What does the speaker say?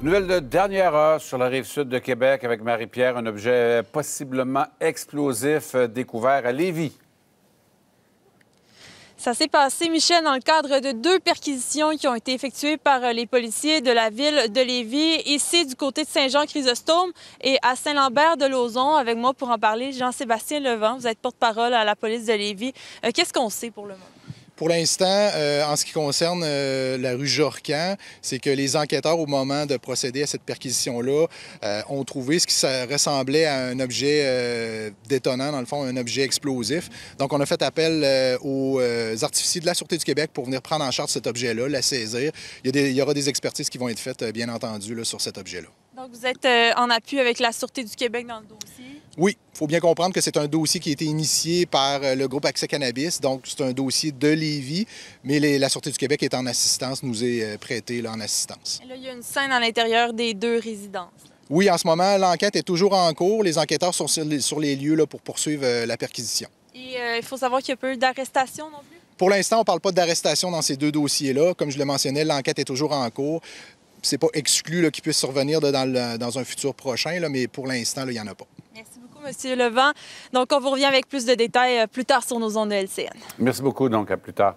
Nouvelle de dernière heure sur la rive sud de Québec avec Marie-Pierre, un objet possiblement explosif euh, découvert à Lévis. Ça s'est passé, Michel, dans le cadre de deux perquisitions qui ont été effectuées par euh, les policiers de la ville de Lévis, ici du côté de Saint-Jean-Chrysostome et à Saint-Lambert-de-Lauzon. Avec moi pour en parler, Jean-Sébastien Levent, vous êtes porte-parole à la police de Lévis. Euh, qu'est-ce qu'on sait pour le moment? Pour l'instant, euh, en ce qui concerne euh, la rue Jorcan, c'est que les enquêteurs, au moment de procéder à cette perquisition-là, euh, ont trouvé ce qui ressemblait à un objet détonnant, dans le fond, un objet explosif. Donc, on a fait appel aux artificiers de la Sûreté du Québec pour venir prendre en charge cet objet-là, la saisir. Il y, aura des expertises qui vont être faites, bien entendu, sur cet objet-là. Donc, vous êtes en appui avec la Sûreté du Québec dans le dossier? Oui, il faut bien comprendre que c'est un dossier qui a été initié par euh, le groupe Accès Cannabis, donc c'est un dossier de Lévis, mais la Sûreté du Québec est en assistance, nous est euh, prêtée en assistance. Là, il y a une scène à l'intérieur des deux résidences. Oui, en ce moment, l'enquête est toujours en cours. Les enquêteurs sont sur les, lieux là, pour poursuivre euh, la perquisition. Et il faut savoir qu'il y a peu d'arrestations d'arrestation non plus? Pour l'instant, on ne parle pas d'arrestation dans ces deux dossiers-là. Comme je le mentionnais, l'enquête est toujours en cours. C'est pas exclu qu'il puisse survenir dans, un futur prochain, mais pour l'instant, il n'y en a pas. Monsieur Levin. Donc, on vous revient avec plus de détails euh, plus tard sur nos ondes de LCN. Merci beaucoup. Donc, à plus tard.